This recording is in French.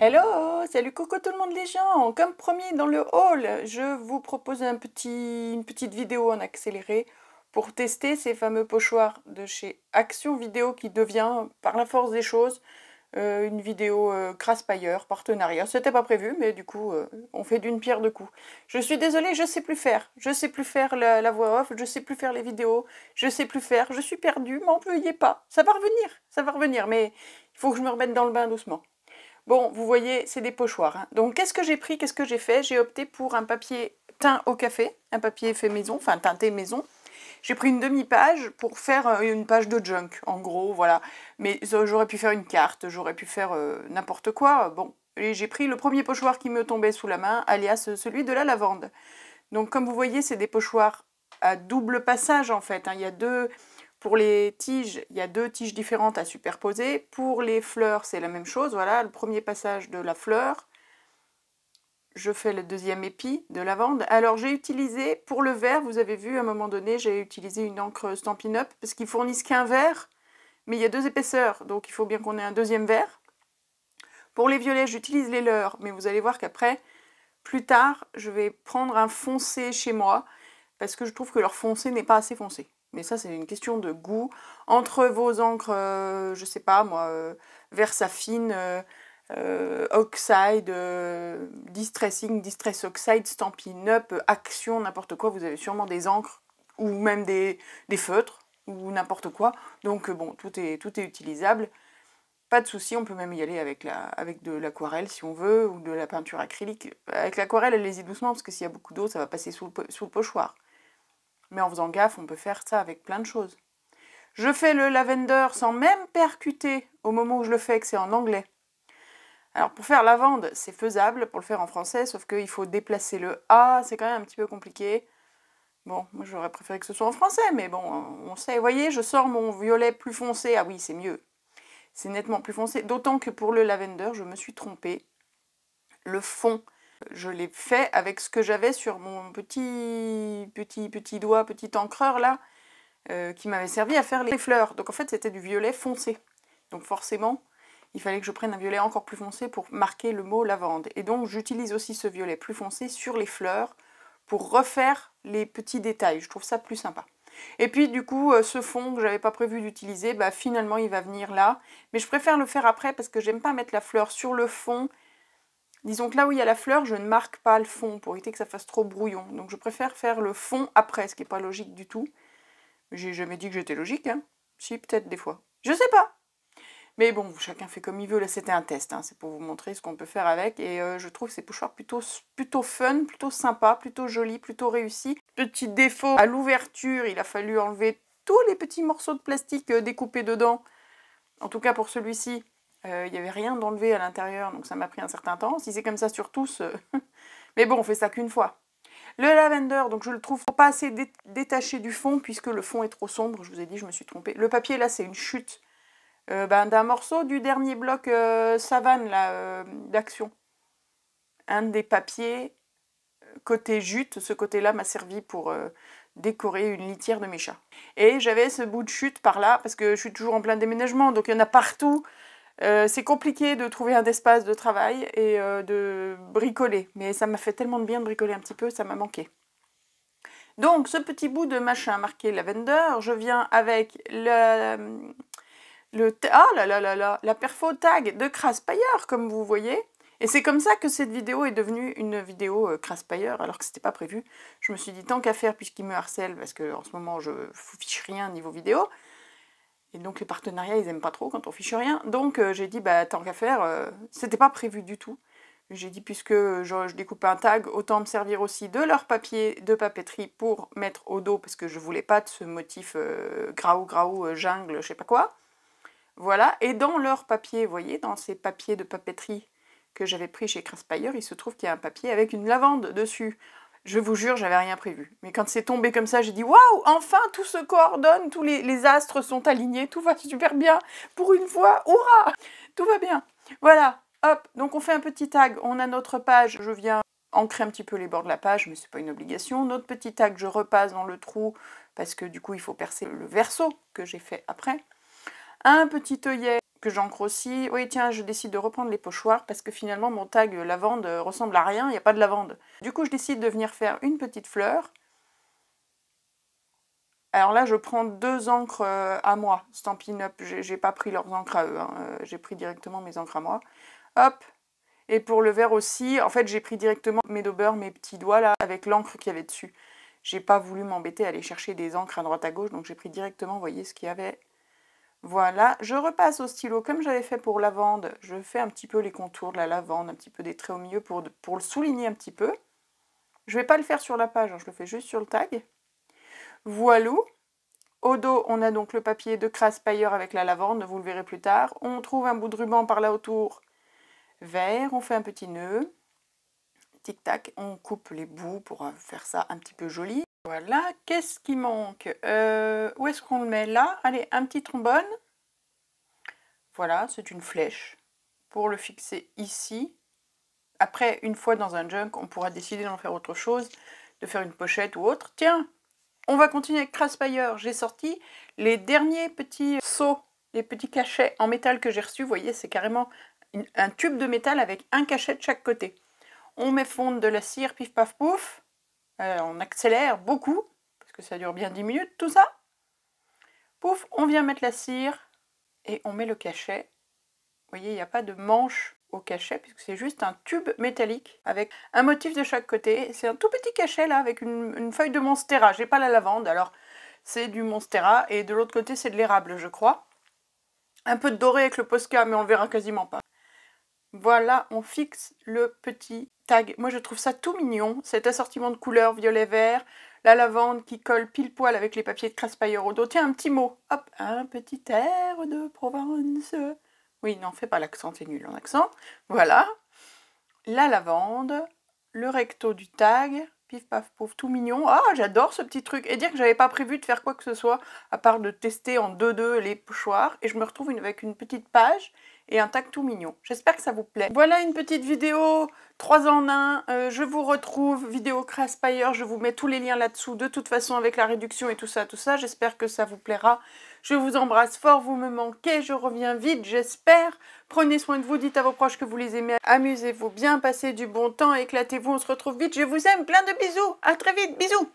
Hello, salut coucou tout le monde les gens. Comme promis dans le hall, je vous propose une petite vidéo en accéléré pour tester ces fameux pochoirs de chez Action Vidéo qui devient par la force des choses euh, une vidéo euh, partenariat. C'était pas prévu mais du coup euh, on fait d'une pierre deux coups. Je suis désolée, je sais plus faire. Je sais plus faire la, voix off, je sais plus faire les vidéos, je sais plus faire. Je suis perdue, m'en veuillez pas. Ça va revenir, ça va revenir mais il faut que je me remette dans le bain doucement. Bon, vous voyez, c'est des pochoirs. Hein. Donc, qu'est-ce que j'ai pris Qu'est-ce que j'ai fait J'ai opté pour un papier teint au café, un papier fait maison, enfin teinté maison. J'ai pris une demi-page pour faire euh, une page de junk, en gros, voilà. Mais j'aurais pu faire une carte, j'aurais pu faire euh, n'importe quoi. Bon, et j'ai pris le premier pochoir qui me tombait sous la main, alias euh, celui de la lavande. Donc, comme vous voyez, c'est des pochoirs à double passage, en fait. Hein. Il y a deux... Pour les tiges, il y a deux tiges différentes à superposer. Pour les fleurs, c'est la même chose. Voilà, le premier passage de la fleur. Je fais le deuxième épi de lavande. Alors j'ai utilisé, pour le vert, vous avez vu à un moment donné, j'ai utilisé une encre Stampin' Up parce qu'ils fournissent qu'un vert. mais il y a deux épaisseurs, donc il faut bien qu'on ait un deuxième vert. Pour les violets, j'utilise les leurs, mais vous allez voir qu'après, plus tard, je vais prendre un foncé chez moi parce que je trouve que leur foncé n'est pas assez foncé mais ça c'est une question de goût, entre vos encres, je euh, je sais pas moi, euh, Versafine, euh, Oxide, Distressing, Distress Oxide, Stampin' Up, Action, n'importe quoi, vous avez sûrement des encres ou même des, feutres ou n'importe quoi. Donc bon, tout est, tout est utilisable. Pas de souci, on peut même y aller avec, la, avec de l'aquarelle si on veut, ou de la peinture acrylique. Avec l'aquarelle, allez-y doucement, parce que s'il y a beaucoup d'eau, ça va passer sous le pochoir. Mais en faisant gaffe, on peut faire ça avec plein de choses. Je fais le lavender sans même percuter au moment où je le fais, que c'est en anglais. Alors pour faire lavande, c'est faisable pour le faire en français, sauf qu'il faut déplacer le A, c'est quand même un petit peu compliqué. Bon, moi j'aurais préféré que ce soit en français, mais bon, on sait. Vous voyez, je sors mon violet plus foncé. Ah oui, c'est mieux. C'est nettement plus foncé. D'autant que pour le lavender, je me suis trompée. Le fond je l'ai fait avec ce que j'avais sur mon petit, petit, petit doigt, petit encreur là, euh, qui m'avait servi à faire les fleurs. Donc en fait, c'était du violet foncé. Donc forcément, il fallait que je prenne un violet encore plus foncé pour marquer le mot lavande. Et donc j'utilise aussi ce violet plus foncé sur les fleurs pour refaire les petits détails. Je trouve ça plus sympa. Et puis du coup, euh, ce fond que je n'avais pas prévu d'utiliser, bah, finalement il va venir là. Mais je préfère le faire après parce que j'aime pas mettre la fleur sur le fond Disons que là où il y a la fleur, je ne marque pas le fond pour éviter que ça fasse trop brouillon. Donc je préfère faire le fond après, ce qui n'est pas logique du tout. J'ai jamais dit que j'étais logique, hein. Si, peut-être des fois. Je sais pas. Mais bon, chacun fait comme il veut. Là, c'était un test. Hein. C'est pour vous montrer ce qu'on peut faire avec. Et euh, je trouve ces pochoirs plutôt, plutôt fun, plutôt sympa, plutôt joli, plutôt réussi. Petit défaut à l'ouverture, il a fallu enlever tous les petits morceaux de plastique euh, découpés dedans. En tout cas pour celui-ci. Euh, il n'y avait rien d'enlevé à l'intérieur, donc ça m'a pris un certain temps. Si c'est comme ça sur tous, euh, mais bon, on fait ça qu'une fois. Le lavender, donc je le trouve pas assez détaché du fond, puisque le fond est trop sombre, je vous ai dit, je me suis trompée. Le papier, là, c'est une chute euh, ben, d'un morceau du dernier bloc savane d'action. Un des papiers côté jute, ce côté-là m'a servi pour décorer une litière de mes chats. Et j'avais ce bout de chute par là, parce que je suis toujours en plein déménagement, donc il y en a partout. Euh, c'est compliqué de trouver un espace de travail et euh, de bricoler, mais ça m'a fait tellement de bien de bricoler un petit peu, ça m'a manqué. Donc ce petit bout de machin marqué lavender, je viens avec le, ah la perfo tag de Craspire comme vous voyez. Et c'est comme ça que cette vidéo est devenue une vidéo euh, alors que c'était pas prévu. Je me suis dit tant qu'à faire puisqu'il me harcèle parce qu'en ce moment je ne fiche rien niveau vidéo. Et donc les partenariats, ils aiment pas trop quand on fiche rien. Donc euh, j'ai dit, bah tant qu'à faire, euh, c'était pas prévu du tout. J'ai dit, puisque je, découpe un tag, autant me servir aussi de leur papier de papeterie pour mettre au dos, parce que je voulais pas de ce motif euh, graou, graou, jungle, je sais pas quoi. Voilà, et dans leur papier, vous voyez, dans ces papiers de papeterie que j'avais pris chez Craspayer, il se trouve qu'il y a un papier avec une lavande dessus. Je vous jure, j'avais rien prévu. Mais quand c'est tombé comme ça, j'ai dit waouh, enfin tout se coordonne, tous les, astres sont alignés, tout va super bien. Pour une fois, hurrah Tout va bien. Voilà, hop. Donc on fait un petit tag, on a notre page, je viens ancrer un petit peu les bords de la page, mais c'est pas une obligation. Notre petit tag, je repasse dans le trou parce que du coup, il faut percer le verso que j'ai fait après. Un petit œillet que aussi. Oui, tiens, je décide de reprendre les pochoirs parce que finalement mon tag lavande euh, ressemble à rien, il n'y a pas de lavande. Du coup, je décide de venir faire une petite fleur. Alors là, je prends deux encres euh, à moi, Stampin' Up. J'ai pas pris leurs encres à eux, hein. euh, j'ai pris directement mes encres à moi. Hop Et pour le verre aussi, en fait, j'ai pris directement mes dobeurs, mes petits doigts là, avec l'encre qu'il y avait dessus. J'ai pas voulu m'embêter à aller chercher des encres à droite à gauche, donc j'ai pris directement, vous voyez, ce qu'il y avait voilà, je repasse au stylo comme j'avais fait pour lavande. Je fais un petit peu les contours de la lavande, un petit peu des traits au milieu pour, pour le souligner un petit peu. Je ne vais pas le faire sur la page, hein, je le fais juste sur le tag. Voilà. Au dos, on a donc le papier de crasse pailleur avec la lavande, vous le verrez plus tard. On trouve un bout de ruban par là autour vert, on fait un petit nœud. Tic-tac, on coupe les bouts pour euh, faire ça un petit peu joli. Voilà, qu'est-ce qui manque euh, Où est-ce qu'on le met Là, allez, un petit trombone. Voilà, c'est une flèche pour le fixer ici. Après, une fois dans un junk, on pourra décider d'en faire autre chose, de faire une pochette ou autre. Tiens, on va continuer avec Craspire. J'ai sorti les derniers petits seaux, les petits cachets en métal que j'ai reçus. Vous voyez, c'est carrément un tube de métal avec un cachet de chaque côté. On met fondre de la cire, pif paf pouf. Euh, on accélère beaucoup, parce que ça dure bien 10 minutes, tout ça. Pouf, on vient mettre la cire et on met le cachet. Vous voyez, il n'y a pas de manche au cachet, puisque c'est juste un tube métallique avec un motif de chaque côté. C'est un tout petit cachet là, avec une, feuille de monstera. J'ai pas la lavande, alors c'est du monstera, et de l'autre côté c'est de l'érable, je crois. Un peu de doré avec le posca, mais on le verra quasiment pas. Voilà, on fixe le petit Tag, Moi, je trouve ça tout mignon, cet assortiment de couleurs violet vert, la lavande qui colle pile poil avec les papiers de Craspire au dos. Tiens, un petit mot. Hop, un petit air de Provence. Oui, n'en fais pas l'accent, c'est nul en accent. Voilà. La lavande, le recto du tag, pif paf pouf, tout mignon. Ah, j'adore ce petit truc. Et dire que j'avais pas prévu de faire quoi que ce soit, à part de tester en deux deux les pochoirs. Et je me retrouve avec une petite page et un tac tout mignon. J'espère que ça vous plaît. Voilà une petite vidéo 3 en 1. Euh, je vous retrouve, vidéo Craspire, je vous mets tous les liens là-dessous, de toute façon avec la réduction et tout ça, tout ça. J'espère que ça vous plaira. Je vous embrasse fort, vous me manquez, je reviens vite, j'espère. Prenez soin de vous, dites à vos proches que vous les aimez, amusez-vous bien, passez du bon temps, éclatez-vous, on se retrouve vite. Je vous aime, plein de bisous, à très vite, bisous